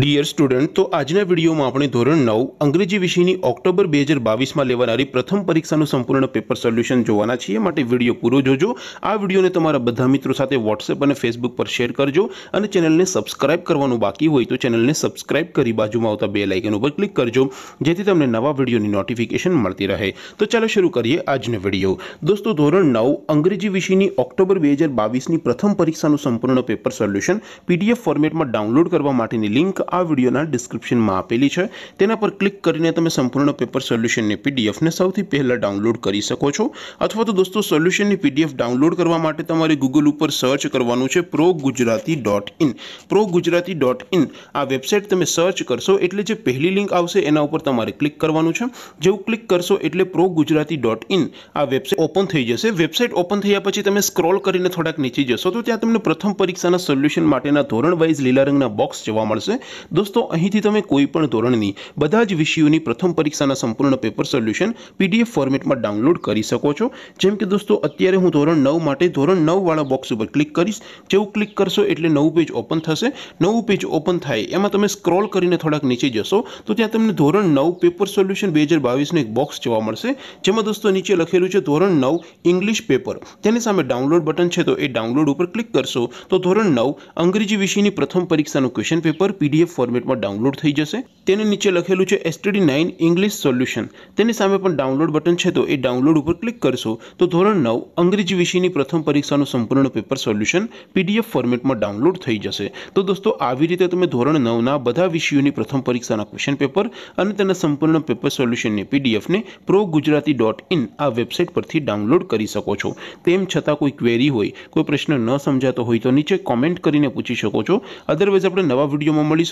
dear student તો આજના વિડીયોમાં આપણે ધોરણ નવ અંગ્રેજી વિષયની ઓક્ટોબર બે હજાર બાવીસમાં લેવાનારી પ્રથમ પરીક્ષાનું સંપૂર્ણ પેપર સોલ્યુશન જોવાના છીએ માટે વિડીયો પૂરો જોજો આ વિડીયોને તમારા બધા મિત્રો સાથે વોટ્સએપ અને ફેસબુક પર શેર કરજો અને ચેનલને સબસ્ક્રાઇબ કરવાનું બાકી હોય તો ચેનલને સબસ્ક્રાઇબ કરી બાજુમાં આવતા બે લાઇકન ઉપર ક્લિક કરજો જેથી તમને નવા વિડીયોની નોટિફિકેશન મળતી રહે તો ચાલો શરૂ કરીએ આજનો વિડીયો દોસ્તો ધોરણ નવ અંગ્રેજી વિષયની ઓક્ટોબર બે હજાર બાવીસની પ્રથમ પરીક્ષાનું સંપૂર્ણ પેપર સોલ્યુશન પીડીએફ ફોર્મેટમાં ડાઉનલોડ કરવા માટેની લિંક આ વિડીયોના ડિસ્ક્રિપ્શનમાં આપેલી છે તેના પર ક્લિક કરીને તમે સંપૂર્ણ પેપર સોલ્યુશનની પીડીએફને સૌથી પહેલાં ડાઉનલોડ કરી શકો છો અથવા તો દોસ્તો સોલ્યુશનની પીડીએફ ડાઉનલોડ કરવા માટે તમારે ગૂગલ ઉપર સર્ચ કરવાનું છે pro Gujarati dot in pro Gujarati dot in આ વેબસાઇટ તમે સર્ચ કરશો એટલે જે પહેલી લિંક આવશે એના ઉપર તમારે ક્લિક કરવાનું છે જેવું ક્લિક કરશો એટલે પ્રો ગુજરાતી ડોટ ઇન આ વેબસાઇટ ઓપન થઈ જશે વેબસાઇટ ઓપન થયા પછી તમે સ્ક્રોલ કરીને થોડાક નીચે જશો તો ત્યાં તમને પ્રથમ પરીક્ષાના સોલ્યુશન માટેના ધોરણ વાઇઝ લીલા રંગના બોક્સ જોવા મળશે દોસ્તો અહીંથી તમે કોઈપણ ધોરણની બધા જ વિષયોની પ્રથમ પરીક્ષાના સંપૂર્ણ પેપર સોલ્યુશન પીડીએફ ફોર્મેટમાં ડાઉનલોડ કરી શકો છો જેમ કે દોસ્તો અત્યારે હું ધોરણ નવ માટે ધોરણ નવવાળા બોક્સ ઉપર ક્લિક કરીશ જેવું ક્લિક કરશો એટલે નવું પેજ ઓપન થશે નવું પેજ ઓપન થાય એમાં તમે સ્ક્રોલ કરીને થોડાક નીચે જશો તો ત્યાં તમને ધોરણ નવ પેપર સોલ્યુશન બે હજાર બાવીસનું એક બોક્સ જોવા મળશે જેમાં દોસ્તો નીચે લખેલું છે ધોરણ નવ ઇંગ્લિશ પેપર તેની સામે ડાઉનલોડ બટન છે તો એ ડાઉનલોડ ઉપર ક્લિક કરશો તો ધોરણ નવ અંગ્રેજી વિષયની પ્રથમ પરીક્ષાનું ક્વેશ્ચન પેપર પીડીએફ પીડીએફ ફોર્મેટમાં ડાઉનલોડ થઈ જશે તેની નીચે લખેલું છે એસટીડી નાઇન ઇંગ્લિશ સોલ્યુશન તેની સામે પણ ડાઉનલોડ બટન છે તો એ ડાઉનલોડ ઉપર ક્લિક કરશો તો ધોરણ નવ અંગ્રેજી વિષયની પ્રથમ પરીક્ષાનું સંપૂર્ણ પેપર સોલ્યુશન પીડીએફ ફોર્મેટમાં ડાઉનલોડ થઈ જશે તો દોસ્તો આવી રીતે તમે ધોરણ નવના બધા વિષયોની પ્રથમ પરીક્ષાના ક્વેશ્ચન પેપર અને તેના સંપૂર્ણ પેપર સોલ્યુશનની પીડીએફને પ્રો ગુજરાતી ડોટ ઇન આ વેબસાઇટ પરથી ડાઉનલોડ કરી શકો છો તેમ છતાં કોઈ ક્વેરી હોય કોઈ પ્રશ્ન ન સમજાતો હોય તો નીચે કોમેન્ટ કરીને પૂછી શકો છો અદરવાઇઝ આપણે નવા વિડીયોમાં મળીશું